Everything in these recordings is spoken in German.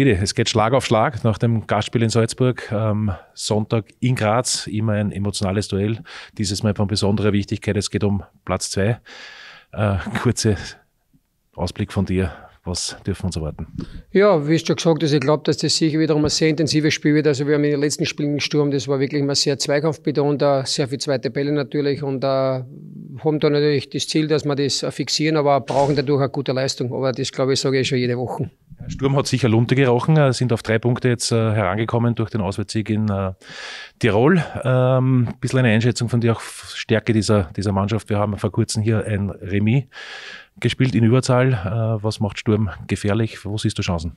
Didi, es geht Schlag auf Schlag nach dem Gastspiel in Salzburg. Ähm, Sonntag in Graz, immer ein emotionales Duell. Dieses Mal von besonderer Wichtigkeit. Es geht um Platz zwei. Äh, kurzer Ausblick von dir. Was dürfen wir uns erwarten? Ja, wie schon gesagt, also ich glaube, dass das sicher wiederum ein sehr intensives Spiel wird. Also wir haben in den letzten Spielen im Sturm, das war wirklich mal sehr zweikampfbetont, sehr viele zweite Bälle natürlich und äh, haben da natürlich das Ziel, dass wir das fixieren, aber brauchen dadurch eine gute Leistung. Aber das, glaube ich, sage ich schon jede Woche. Sturm hat sicher Lunte gerochen, äh, sind auf drei Punkte jetzt äh, herangekommen durch den Auswärtssieg in äh, Tirol. Ein ähm, bisschen eine Einschätzung von dir, auch Stärke dieser, dieser Mannschaft. Wir haben vor kurzem hier ein Remis gespielt in Überzahl. Äh, was macht Sturm gefährlich? Wo siehst du Chancen?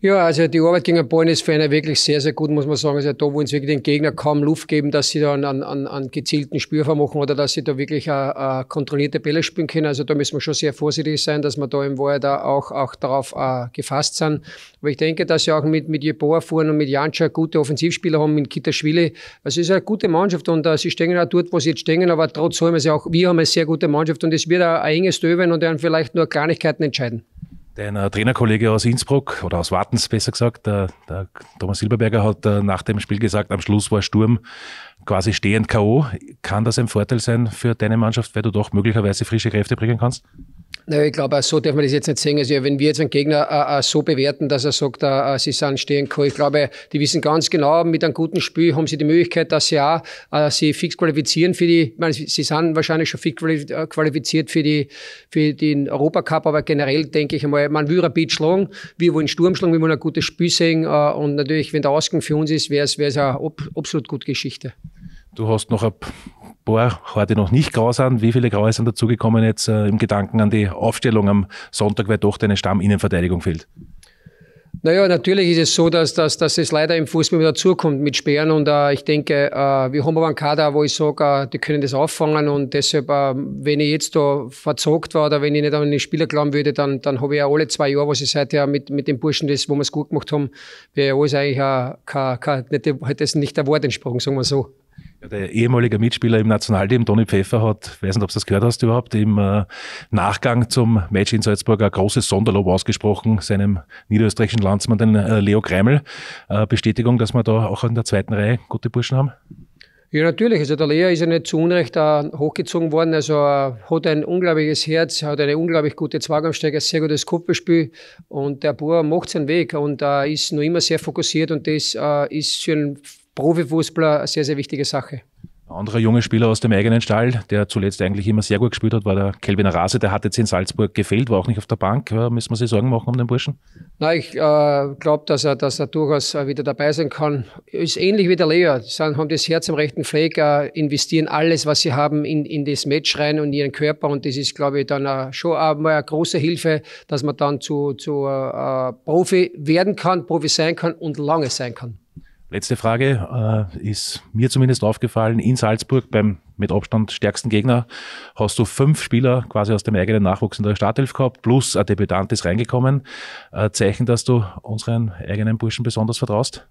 Ja, also die Arbeit gegen den Bayern ist für einen wirklich sehr, sehr gut, muss man sagen. Also da, wo uns wirklich den Gegner kaum Luft geben, dass sie da einen, einen, einen gezielten Spürfer machen oder dass sie da wirklich eine, eine kontrollierte Bälle spielen können. Also da müssen wir schon sehr vorsichtig sein, dass wir da im Wahrheit auch, auch darauf uh, gefasst sind. Aber ich denke, dass sie auch mit, mit Jeboa fuhren und mit Janscha gute Offensivspieler haben, mit Kitaschwili. Also es ist eine gute Mannschaft und uh, sie stehen auch dort, wo sie jetzt stehen, aber trotzdem allem, also auch wir haben eine sehr gute Mannschaft und es wird ein enges Döwen und ein vielleicht nur Kleinigkeiten entscheiden. Dein äh, Trainerkollege aus Innsbruck oder aus Wartens besser gesagt, der, äh, der Thomas Silberberger hat äh, nach dem Spiel gesagt, am Schluss war Sturm quasi stehend K.O. Kann das ein Vorteil sein für deine Mannschaft, weil du doch möglicherweise frische Kräfte bringen kannst? Naja, ich glaube, so darf man das jetzt nicht sehen. Also, wenn wir jetzt einen Gegner äh, äh, so bewerten, dass er sagt, äh, äh sie sind stehen kann, ich glaube, die wissen ganz genau, mit einem guten Spiel haben sie die Möglichkeit, dass sie auch äh, sie fix qualifizieren für die, ich meine, sie sind wahrscheinlich schon fix äh, qualifiziert für die, für den Europacup, aber generell denke ich einmal, man will Rapid schlagen, wir wollen Sturm schlagen, wir wollen ein gutes Spiel sehen, und natürlich, wenn der Ausgang für uns ist, wäre es, wäre es eine absolut gute Geschichte. Du hast noch ein paar heute noch nicht grau sind. Wie viele Graue sind dazugekommen jetzt äh, im Gedanken an die Aufstellung am Sonntag, weil doch deine Stamminnenverteidigung fehlt? Naja, natürlich ist es so, dass, dass, dass es leider im Fußball wieder zukommt mit Sperren und äh, ich denke, äh, wir haben aber einen Kader, wo ich sage, äh, die können das auffangen und deshalb, äh, wenn ich jetzt da verzogt war oder wenn ich nicht an den Spieler glauben würde, dann, dann habe ich ja alle zwei Jahre, was ich seither mit, mit den Burschen, das, wo wir es gut gemacht haben, wäre ja alles eigentlich äh, kein, kein, nicht, nicht der Wort entsprungen, sagen wir so der ehemalige Mitspieler im Nationalteam, Toni Pfeffer, hat, weiß nicht, ob du das gehört hast überhaupt, im äh, Nachgang zum Match in Salzburg ein großes Sonderlob ausgesprochen, seinem niederösterreichischen Landsmann, den äh, Leo Kreml. Äh, Bestätigung, dass wir da auch in der zweiten Reihe gute Burschen haben? Ja, natürlich. Also der Leo ist ja nicht zu Unrecht hochgezogen worden. Also er hat ein unglaubliches Herz, hat eine unglaublich gute Zweikampfsteiger, sehr gutes Kuppelspiel. und der Bauer macht seinen Weg und ist noch immer sehr fokussiert und das ist für einen Profifußballer eine sehr, sehr wichtige Sache. Ein anderer junge Spieler aus dem eigenen Stall, der zuletzt eigentlich immer sehr gut gespielt hat, war der Kelvin Rase. Der hat jetzt in Salzburg gefehlt, war auch nicht auf der Bank. Müssen wir sich Sorgen machen um den Burschen? Nein, ich äh, glaube, dass er, dass er durchaus äh, wieder dabei sein kann. Ist ähnlich wie der Leo. Sie haben das Herz am rechten Fleck, äh, investieren alles, was sie haben, in, in das Match rein und ihren Körper. Und das ist, glaube ich, dann äh, schon einmal eine große Hilfe, dass man dann zu, zu äh, Profi werden kann, Profi sein kann und lange sein kann. Letzte Frage äh, ist mir zumindest aufgefallen. In Salzburg beim mit Abstand stärksten Gegner hast du fünf Spieler quasi aus dem eigenen Nachwuchs in der Startelf gehabt, plus ein Debütant ist reingekommen. Äh, Zeichen, dass du unseren eigenen Burschen besonders vertraust?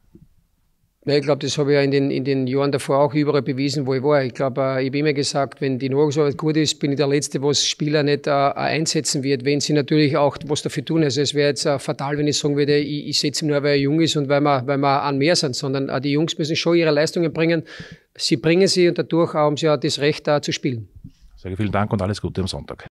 Ja, ich glaube, das habe ich ja in den, in den Jahren davor auch überall bewiesen, wo ich war. Ich glaube, äh, ich habe immer gesagt, wenn die Nahrungsarbeit gut ist, bin ich der Letzte, was Spieler nicht äh, äh, einsetzen wird, wenn sie natürlich auch was dafür tun. Also es wäre jetzt äh, fatal, wenn ich sagen würde, ich, ich setze ihn nur, weil er jung ist und weil wir, weil wir an mehr sind, sondern äh, die Jungs müssen schon ihre Leistungen bringen. Sie bringen sie und dadurch haben sie ja das Recht, da zu spielen. Sage vielen Dank und alles Gute am Sonntag.